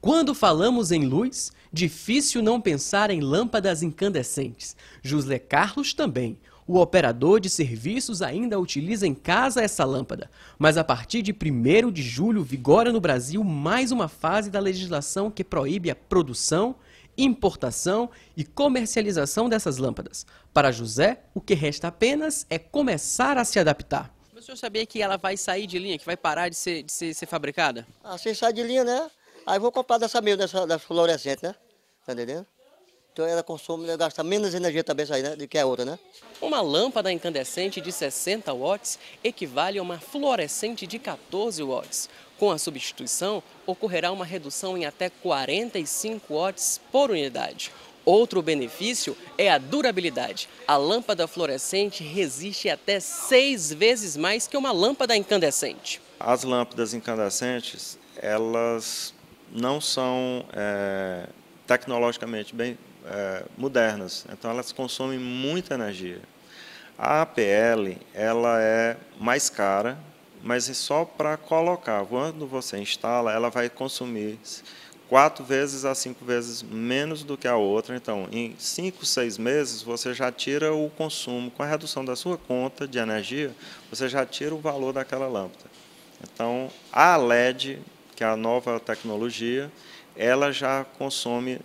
Quando falamos em luz, difícil não pensar em lâmpadas incandescentes. José Carlos também. O operador de serviços ainda utiliza em casa essa lâmpada, mas a partir de 1 de julho vigora no Brasil mais uma fase da legislação que proíbe a produção, importação e comercialização dessas lâmpadas. Para José, o que resta apenas é começar a se adaptar. O senhor sabia que ela vai sair de linha, que vai parar de ser, de ser, ser fabricada? Ah, sem sair de linha, né? Aí vou comprar dessa mesmo, dessa, dessa fluorescente, né? Tá entendendo? Então ela consome, ela gasta menos energia também essa aí, né? Do que a outra, né? Uma lâmpada incandescente de 60 watts equivale a uma fluorescente de 14 watts. Com a substituição, ocorrerá uma redução em até 45 watts por unidade. Outro benefício é a durabilidade. A lâmpada fluorescente resiste até seis vezes mais que uma lâmpada incandescente. As lâmpadas incandescentes, elas não são é, tecnologicamente bem é, modernas, então elas consomem muita energia. A APL ela é mais cara, mas é só para colocar. Quando você instala, ela vai consumir quatro vezes a cinco vezes menos do que a outra. Então, em cinco, seis meses, você já tira o consumo. Com a redução da sua conta de energia, você já tira o valor daquela lâmpada. Então, a LED que é a nova tecnologia ela já consome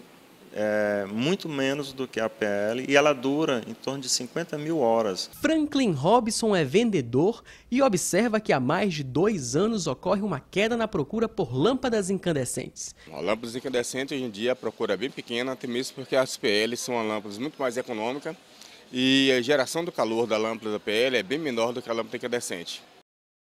é, muito menos do que a PL e ela dura em torno de 50 mil horas. Franklin Robson é vendedor e observa que há mais de dois anos ocorre uma queda na procura por lâmpadas incandescentes. A lâmpadas incandescentes hoje em dia a procura é bem pequena, até mesmo porque as PL são lâmpadas muito mais econômicas e a geração do calor da lâmpada da PL é bem menor do que a lâmpada incandescente.